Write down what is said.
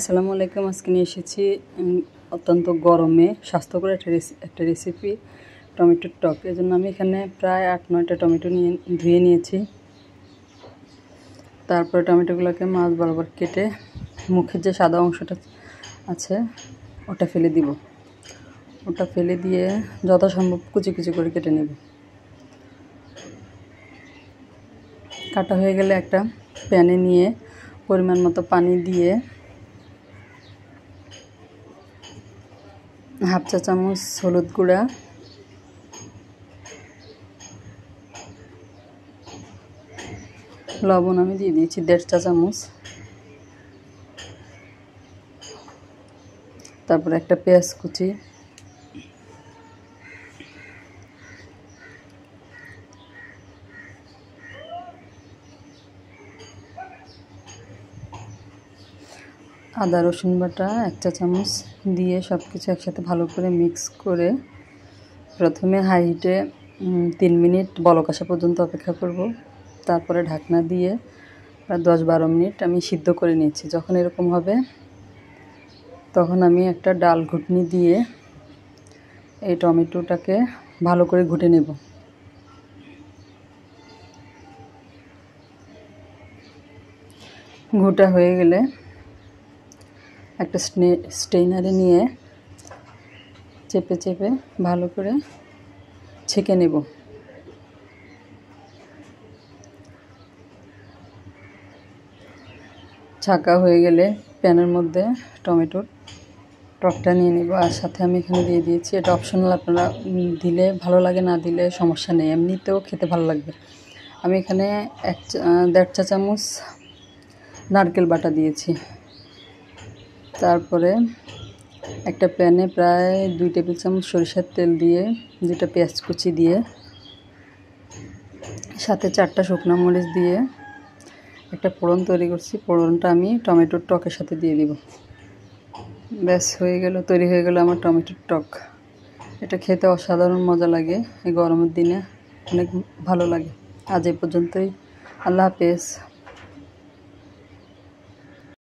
আসসালামু আলাইকুম আজকে নিয়ে এসেছি অত্যন্ত গরমে স্বাস্থ্যকর একটা একটা রেসিপি টমেটোর টক এই জন্য আমি এখানে প্রায় আট নয়টা টমেটো নিয়ে ধুয়ে নিয়েছি তারপরে টমেটোগুলোকে মাছ বরাবর কেটে মুখের যে সাদা অংশটা আছে ওটা ফেলে দিব ওটা ফেলে দিয়ে যথাসম্ভব কুচি কুচি করে কেটে নেব কাটা হয়ে গেলে একটা প্যানে নিয়ে পরিমাণ মতো পানি দিয়ে হাফ চা চামচ হলুদ গুঁড়া লবণ আমি দিয়ে দিয়েছি দেড় চা চামচ তারপর একটা পেঁয়াজ কুচি আদা রসুন বাটা এক চা চামচ দিয়ে সব কিছু একসাথে ভালো করে মিক্স করে প্রথমে হাই হিটে তিন মিনিট বলকাশা পর্যন্ত অপেক্ষা করব তারপরে ঢাকনা দিয়ে প্রায় দশ বারো মিনিট আমি সিদ্ধ করে নিচ্ছি যখন এরকম হবে তখন আমি একটা ডাল ঘুটনি দিয়ে এই টমেটোটাকে ভালো করে ঘুটে নেব ঘুটা হয়ে গেলে একটা স্টেইনারে নিয়ে চেপে চেপে ভালো করে ছেঁকে নেব ছাঁকা হয়ে গেলে প্যানের মধ্যে টমেটোর টকটা নিয়ে নেব আর সাথে আমি এখানে দিয়ে দিয়েছি এটা অপশনাল আপনারা দিলে ভালো লাগে না দিলে সমস্যা নেই এমনিতেও খেতে ভালো লাগবে আমি এখানে এক দেড় চা চামচ নারকেল বাটা দিয়েছি তারপরে একটা প্যানে প্রায় দুই টেবিল চামচ সরিষার তেল দিয়ে দুটা পেঁয়াজ কুচি দিয়ে সাথে চারটা শুকনো মরিচ দিয়ে একটা পোড়ন তৈরি করছি পোড়নটা আমি টমেটোর টকের সাথে দিয়ে দিব ব্যাস হয়ে গেল তৈরি হয়ে গেল আমার টমেটোর টক এটা খেতে অসাধারণ মজা লাগে এই গরমের দিনে অনেক ভালো লাগে আজ এ পর্যন্তই আল্লাহ হাফেজ